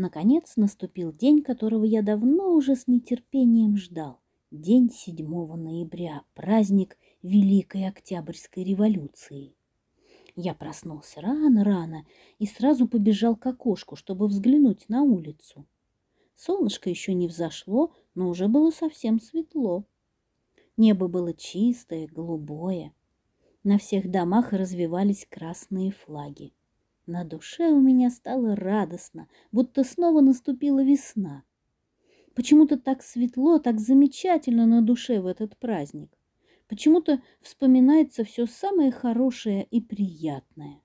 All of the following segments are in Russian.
Наконец наступил день, которого я давно уже с нетерпением ждал. День 7 ноября, праздник Великой Октябрьской революции. Я проснулся рано-рано и сразу побежал к окошку, чтобы взглянуть на улицу. Солнышко еще не взошло, но уже было совсем светло. Небо было чистое, голубое. На всех домах развивались красные флаги. На душе у меня стало радостно, будто снова наступила весна. Почему-то так светло, так замечательно на душе в этот праздник. Почему-то вспоминается все самое хорошее и приятное.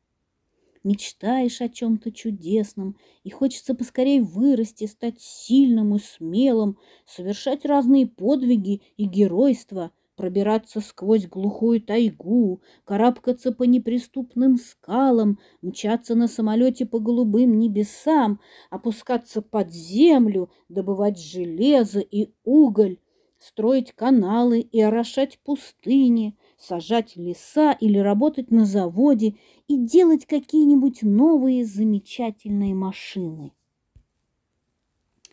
Мечтаешь о чем-то чудесном, и хочется поскорее вырасти, стать сильным и смелым, совершать разные подвиги и геройства – пробираться сквозь глухую тайгу, карабкаться по неприступным скалам, мчаться на самолете по голубым небесам, опускаться под землю, добывать железо и уголь, строить каналы и орошать пустыни, сажать леса или работать на заводе и делать какие-нибудь новые замечательные машины.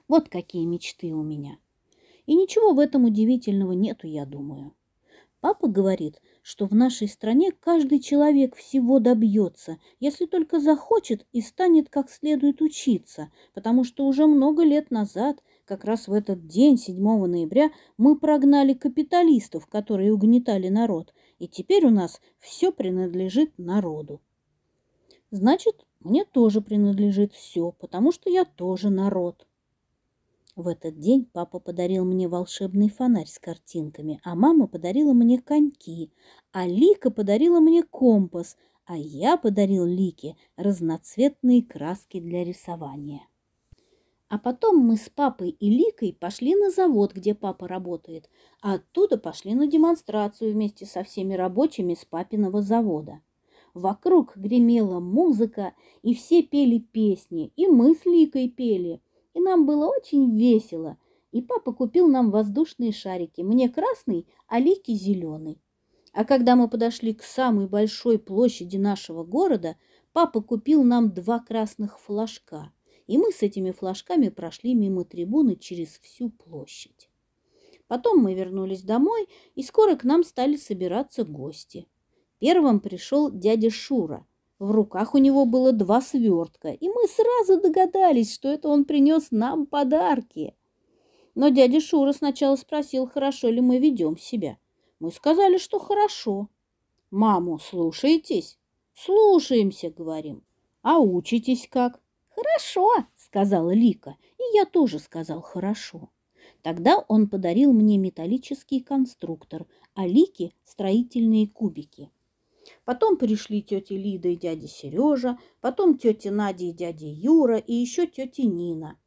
Вот какие мечты у меня. И ничего в этом удивительного нету, я думаю. Папа говорит, что в нашей стране каждый человек всего добьется, если только захочет и станет как следует учиться, потому что уже много лет назад, как раз в этот день, 7 ноября, мы прогнали капиталистов, которые угнетали народ, и теперь у нас все принадлежит народу. Значит, мне тоже принадлежит все, потому что я тоже народ. В этот день папа подарил мне волшебный фонарь с картинками, а мама подарила мне коньки, а Лика подарила мне компас, а я подарил Лике разноцветные краски для рисования. А потом мы с папой и Ликой пошли на завод, где папа работает, а оттуда пошли на демонстрацию вместе со всеми рабочими с папиного завода. Вокруг гремела музыка, и все пели песни, и мы с Ликой пели и нам было очень весело. И папа купил нам воздушные шарики, мне красный, а Лике зеленый. А когда мы подошли к самой большой площади нашего города, папа купил нам два красных флажка, и мы с этими флажками прошли мимо трибуны через всю площадь. Потом мы вернулись домой, и скоро к нам стали собираться гости. Первым пришел дядя Шура – в руках у него было два свертка, и мы сразу догадались, что это он принес нам подарки. Но дядя Шура сначала спросил, хорошо ли мы ведем себя. Мы сказали, что хорошо. «Маму слушаетесь?» «Слушаемся», — говорим. «А учитесь как?» «Хорошо», — сказала Лика, и я тоже сказал «хорошо». Тогда он подарил мне металлический конструктор, а Лике — строительные кубики. Потом пришли тети Лида и дядя Сережа, потом тети Надя и дядя Юра и еще тети Нина.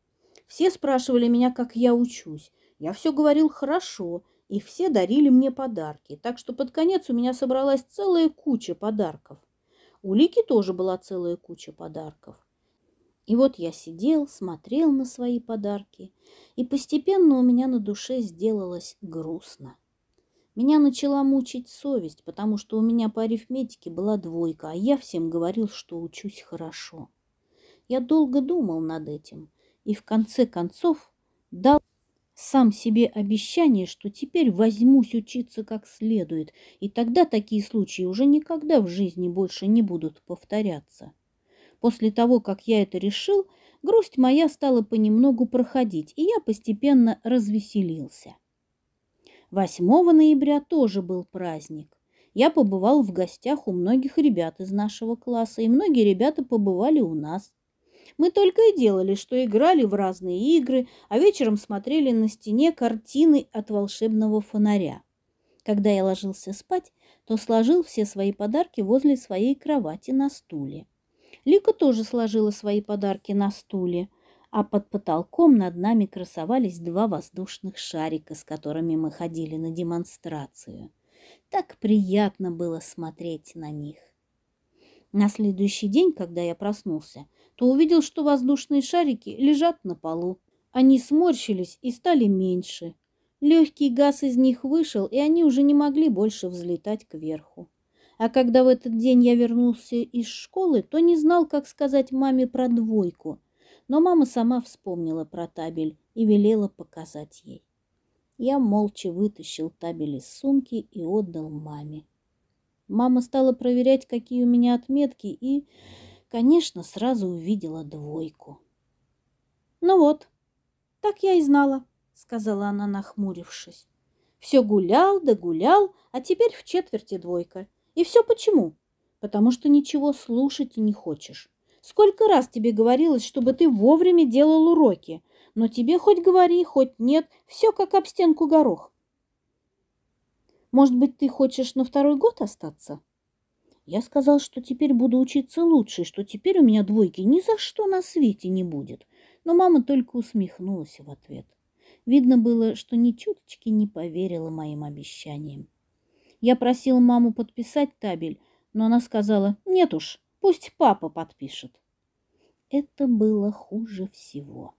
Все спрашивали меня, как я учусь. Я все говорил хорошо, и все дарили мне подарки, так что под конец у меня собралась целая куча подарков. У Лики тоже была целая куча подарков. И вот я сидел, смотрел на свои подарки, и постепенно у меня на душе сделалось грустно. Меня начала мучить совесть, потому что у меня по арифметике была двойка, а я всем говорил, что учусь хорошо. Я долго думал над этим и в конце концов дал сам себе обещание, что теперь возьмусь учиться как следует, и тогда такие случаи уже никогда в жизни больше не будут повторяться. После того, как я это решил, грусть моя стала понемногу проходить, и я постепенно развеселился. 8 ноября тоже был праздник. Я побывал в гостях у многих ребят из нашего класса, и многие ребята побывали у нас. Мы только и делали, что играли в разные игры, а вечером смотрели на стене картины от волшебного фонаря. Когда я ложился спать, то сложил все свои подарки возле своей кровати на стуле. Лика тоже сложила свои подарки на стуле а под потолком над нами красовались два воздушных шарика, с которыми мы ходили на демонстрацию. Так приятно было смотреть на них. На следующий день, когда я проснулся, то увидел, что воздушные шарики лежат на полу. Они сморщились и стали меньше. Легкий газ из них вышел, и они уже не могли больше взлетать кверху. А когда в этот день я вернулся из школы, то не знал, как сказать маме про двойку, но мама сама вспомнила про табель и велела показать ей. Я молча вытащил табель из сумки и отдал маме. Мама стала проверять, какие у меня отметки, и, конечно, сразу увидела двойку. «Ну вот, так я и знала», — сказала она, нахмурившись. «Все гулял да гулял, а теперь в четверти двойка. И все почему? Потому что ничего слушать и не хочешь. Сколько раз тебе говорилось, чтобы ты вовремя делал уроки, но тебе хоть говори, хоть нет, все как об стенку горох. Может быть, ты хочешь на второй год остаться? Я сказал, что теперь буду учиться лучше, что теперь у меня двойки ни за что на свете не будет. Но мама только усмехнулась в ответ. Видно было, что ни чуточки не поверила моим обещаниям. Я просил маму подписать табель, но она сказала, нет уж, Пусть папа подпишет. Это было хуже всего.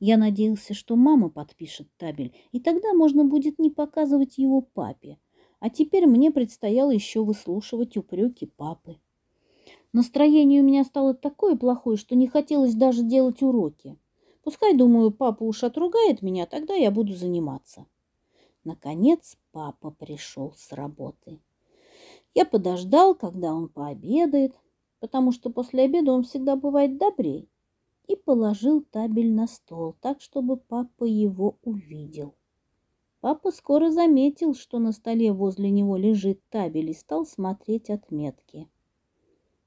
Я надеялся, что мама подпишет табель, и тогда можно будет не показывать его папе. А теперь мне предстояло еще выслушивать упреки папы. Настроение у меня стало такое плохое, что не хотелось даже делать уроки. Пускай, думаю, папа уж отругает меня, тогда я буду заниматься. Наконец папа пришел с работы. Я подождал, когда он пообедает, потому что после обеда он всегда бывает добрей, и положил табель на стол, так, чтобы папа его увидел. Папа скоро заметил, что на столе возле него лежит табель и стал смотреть отметки.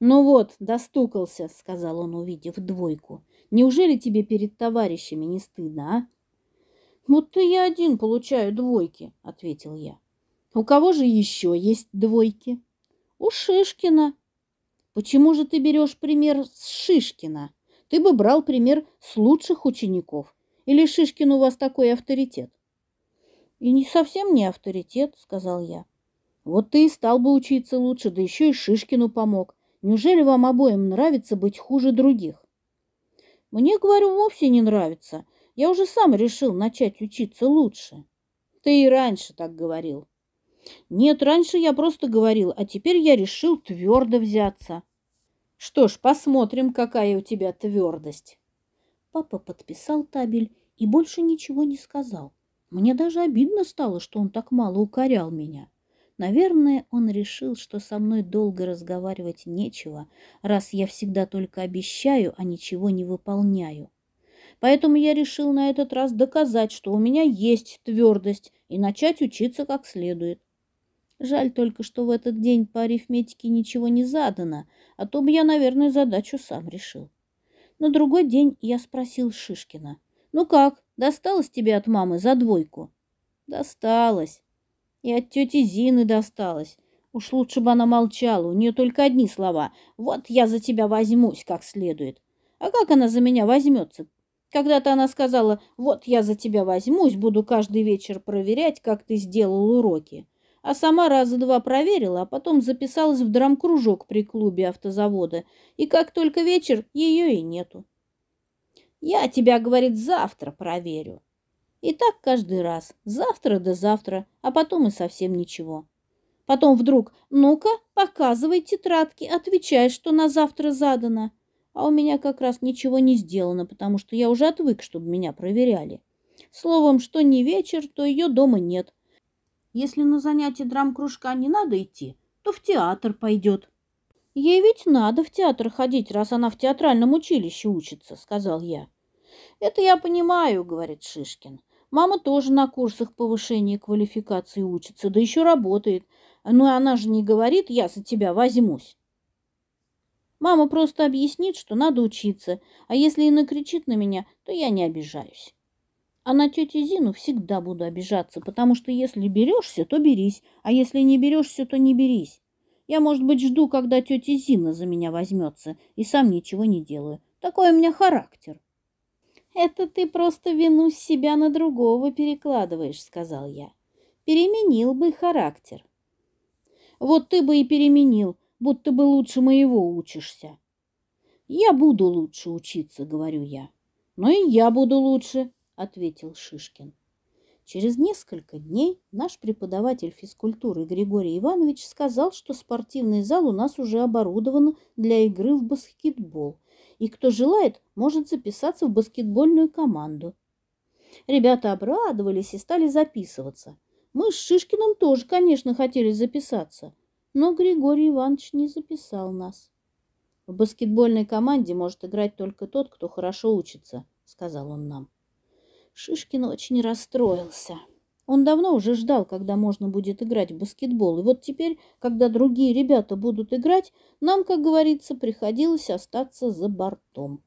«Ну вот, достукался», — сказал он, увидев двойку. «Неужели тебе перед товарищами не стыдно, а?» «Будто я один получаю двойки», — ответил я. «У кого же еще есть двойки?» «У Шишкина», Почему же ты берешь пример с Шишкина? Ты бы брал пример с лучших учеников. Или Шишкин у вас такой авторитет? И не совсем не авторитет, сказал я. Вот ты и стал бы учиться лучше, да еще и Шишкину помог. Неужели вам обоим нравится быть хуже других? Мне, говорю, вовсе не нравится. Я уже сам решил начать учиться лучше. Ты и раньше так говорил. Нет, раньше я просто говорил, а теперь я решил твердо взяться. Что ж, посмотрим, какая у тебя твердость. Папа подписал табель и больше ничего не сказал. Мне даже обидно стало, что он так мало укорял меня. Наверное, он решил, что со мной долго разговаривать нечего, раз я всегда только обещаю, а ничего не выполняю. Поэтому я решил на этот раз доказать, что у меня есть твердость, и начать учиться как следует. Жаль только, что в этот день по арифметике ничего не задано, а то бы я, наверное, задачу сам решил. На другой день я спросил Шишкина. «Ну как, досталось тебе от мамы за двойку?» «Досталось. И от тети Зины досталось. Уж лучше бы она молчала, у нее только одни слова. Вот я за тебя возьмусь как следует. А как она за меня возьмется? Когда-то она сказала, вот я за тебя возьмусь, буду каждый вечер проверять, как ты сделал уроки а сама раза два проверила, а потом записалась в драмкружок при клубе автозавода, и как только вечер, ее и нету. «Я тебя, — говорит, — завтра проверю». И так каждый раз, завтра до да завтра, а потом и совсем ничего. Потом вдруг, ну-ка, показывай тетрадки, отвечай, что на завтра задано. А у меня как раз ничего не сделано, потому что я уже отвык, чтобы меня проверяли. Словом, что не вечер, то ее дома нет, если на занятие драм-кружка не надо идти, то в театр пойдет. Ей ведь надо в театр ходить, раз она в театральном училище учится, сказал я. Это я понимаю, говорит Шишкин. Мама тоже на курсах повышения квалификации учится, да еще работает. Но ну, она же не говорит, я за тебя возьмусь. Мама просто объяснит, что надо учиться, а если и накричит на меня, то я не обижаюсь. А на тетю Зину всегда буду обижаться, потому что если берешься, то берись, а если не берешься, то не берись. Я, может быть, жду, когда тетя Зина за меня возьмется, и сам ничего не делаю. Такой у меня характер. «Это ты просто вину с себя на другого перекладываешь», — сказал я. «Переменил бы характер». «Вот ты бы и переменил, будто бы лучше моего учишься». «Я буду лучше учиться», — говорю я. Но и я буду лучше», – ответил Шишкин. Через несколько дней наш преподаватель физкультуры Григорий Иванович сказал, что спортивный зал у нас уже оборудован для игры в баскетбол, и кто желает, может записаться в баскетбольную команду. Ребята обрадовались и стали записываться. Мы с Шишкиным тоже, конечно, хотели записаться, но Григорий Иванович не записал нас. «В баскетбольной команде может играть только тот, кто хорошо учится», — сказал он нам. Шишкин очень расстроился. Он давно уже ждал, когда можно будет играть в баскетбол, и вот теперь, когда другие ребята будут играть, нам, как говорится, приходилось остаться за бортом.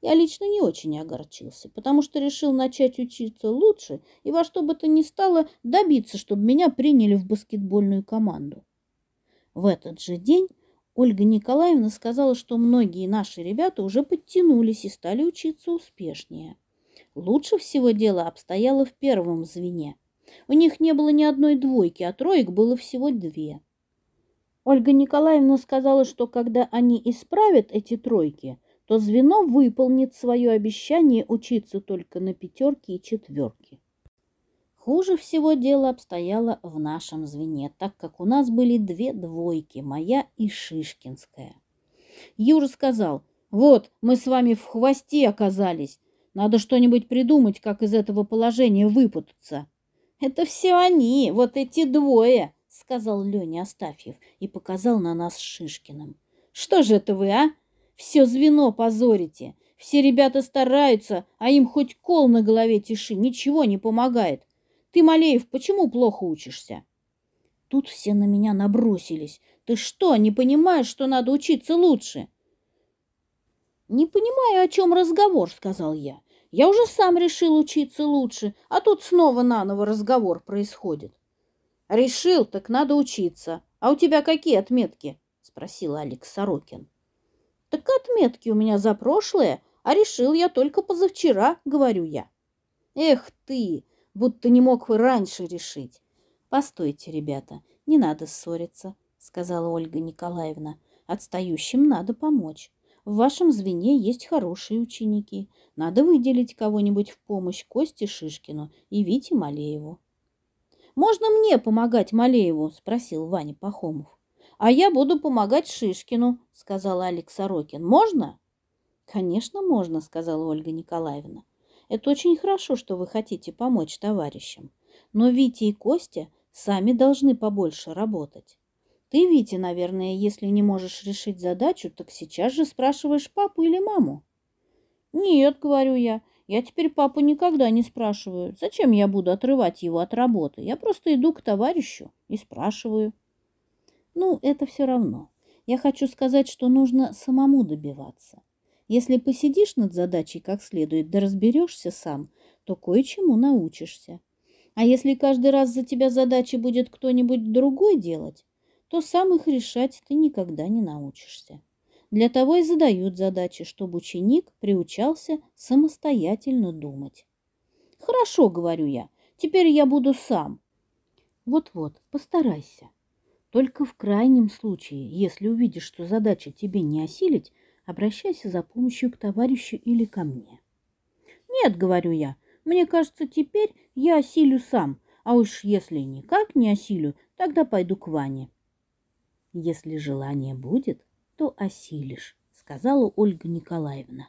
Я лично не очень огорчился, потому что решил начать учиться лучше и во что бы то ни стало добиться, чтобы меня приняли в баскетбольную команду. В этот же день Ольга Николаевна сказала, что многие наши ребята уже подтянулись и стали учиться успешнее. Лучше всего дело обстояло в первом звене. У них не было ни одной двойки, а троек было всего две. Ольга Николаевна сказала, что когда они исправят эти тройки, то звено выполнит свое обещание учиться только на пятерке и четверке. Хуже всего дело обстояло в нашем звене, так как у нас были две двойки, моя и Шишкинская. Юра сказал, вот, мы с вами в хвосте оказались, надо что-нибудь придумать, как из этого положения выпутаться. Это все они, вот эти двое, сказал Леня Астафьев и показал на нас Шишкиным. Что же это вы, а? Все звено позорите. Все ребята стараются, а им хоть кол на голове тиши, ничего не помогает. Ты, Малеев, почему плохо учишься? Тут все на меня набросились. Ты что, не понимаешь, что надо учиться лучше? Не понимаю, о чем разговор, сказал я. Я уже сам решил учиться лучше, а тут снова наново разговор происходит. Решил, так надо учиться. А у тебя какие отметки? спросил Алекс Сорокин. Так отметки у меня за прошлое, а решил я только позавчера, говорю я. Эх ты, будто не мог вы раньше решить. Постойте, ребята, не надо ссориться, сказала Ольга Николаевна. Отстающим надо помочь. В вашем звене есть хорошие ученики. Надо выделить кого-нибудь в помощь Косте Шишкину и Вите Малееву. «Можно мне помогать Малееву?» – спросил Ваня Пахомов. «А я буду помогать Шишкину», – сказала Алекс Сорокин. «Можно?» «Конечно, можно», – сказала Ольга Николаевна. «Это очень хорошо, что вы хотите помочь товарищам. Но Витя и Костя сами должны побольше работать. Ты, Витя, наверное, если не можешь решить задачу, так сейчас же спрашиваешь папу или маму. Нет, говорю я, я теперь папу никогда не спрашиваю. Зачем я буду отрывать его от работы? Я просто иду к товарищу и спрашиваю. Ну, это все равно. Я хочу сказать, что нужно самому добиваться. Если посидишь над задачей как следует, да разберешься сам, то кое-чему научишься. А если каждый раз за тебя задачи будет кто-нибудь другой делать, то сам их решать ты никогда не научишься. Для того и задают задачи, чтобы ученик приучался самостоятельно думать. «Хорошо», — говорю я, — «теперь я буду сам». Вот-вот, постарайся. Только в крайнем случае, если увидишь, что задача тебе не осилить, обращайся за помощью к товарищу или ко мне. «Нет», — говорю я, — «мне кажется, теперь я осилю сам, а уж если никак не осилю, тогда пойду к Ване». Если желание будет, то осилишь, сказала Ольга Николаевна.